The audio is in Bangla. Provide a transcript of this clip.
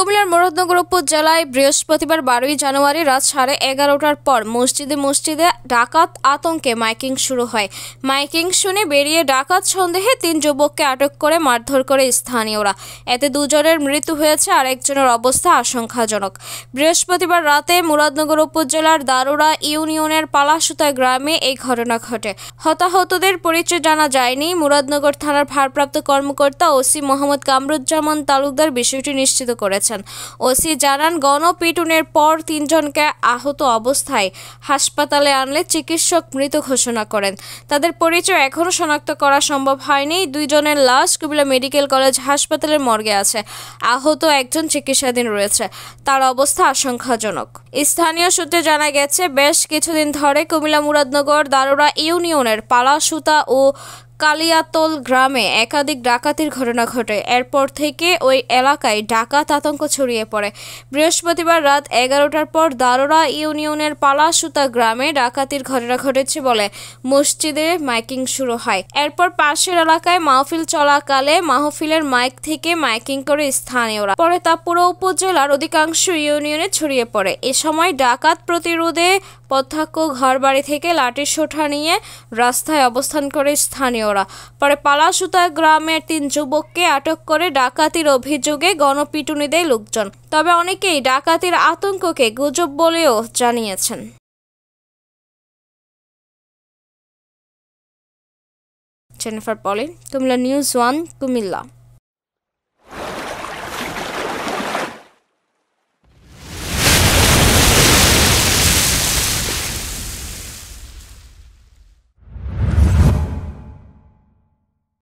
কুমিল্লার মুরাদনগর উপজেলায় বৃহস্পতিবার বারোই জানুয়ারি রাত সাড়ে এগারোটার পর মসজিদে মসজিদে ডাকাত আতঙ্কে মাইকিং শুরু হয় মাইকিং শুনে বেরিয়ে ডাকাত সন্দেহে তিন যুবককে আটক করে মারধর করে স্থানীয়রা এতে দুজনের মৃত্যু হয়েছে আর একজনের অবস্থা আশঙ্কাজনক বৃহস্পতিবার রাতে মুরাদনগর উপজেলার দারুড়া ইউনিয়নের পালাসুতা গ্রামে এই ঘটনা ঘটে হতাহতদের পরিচয় জানা যায়নি মুরাদনগর থানার ভারপ্রাপ্ত কর্মকর্তা ওসি মোহাম্মদ কামরুজ্জামান তালুকদার বিষয়টি নিশ্চিত করেছে করেছেন ওসি জানান গণপিটুনের পর তিনজনকে আহত অবস্থায় হাসপাতালে আনলে চিকিৎসক মৃত ঘোষণা করেন তাদের পরিচয় এখনও শনাক্ত করা সম্ভব হয়নি দুইজনের লাশ কুমিল্লা মেডিকেল কলেজ হাসপাতালের মর্গে আছে আহত একজন চিকিৎসাধীন রয়েছে তার অবস্থা আশঙ্কাজনক স্থানীয় সূত্রে জানা গেছে বেশ কিছুদিন ধরে কুমিল্লা মুরাদনগর দারোড়া ইউনিয়নের পালাসুতা ও কালিয়াতল গ্রামে একাধিক ডাকাতির ঘটনা ঘটে এরপর থেকে ওই এলাকায় ডাকাত আতঙ্ক ছড়িয়ে পড়ে বৃহস্পতিবার রাত এগারোটার পর দারোড়া ইউনিয়নের পালাসুতা গ্রামে ডাকাতির ঘটনা ঘটেছে বলে মসজিদে মাইকিং শুরু হয় এরপর পাশের এলাকায় মাহফিল চলাকালে মাহফিলের মাইক থেকে মাইকিং করে স্থানীয়রা পরে তা পুরো উপজেলার অধিকাংশ ইউনিয়নে ছড়িয়ে পড়ে এ সময় ডাকাত প্রতিরোধে পথাক্য ঘরবাড়ি থেকে লাঠি সোঠা নিয়ে রাস্তায় অবস্থান করে স্থানীয় ওরা পরে পালাসুতা গ্রামের তিন যুবককে আটক করে ডাকাতির অভিযোগে গণপিটুনি দেয় লোকজন তবে অনেকেই ডাকাতির আতঙ্ককে গুজব বলেও জানিয়েছেন Jennifer Pauline Comilla news one Comilla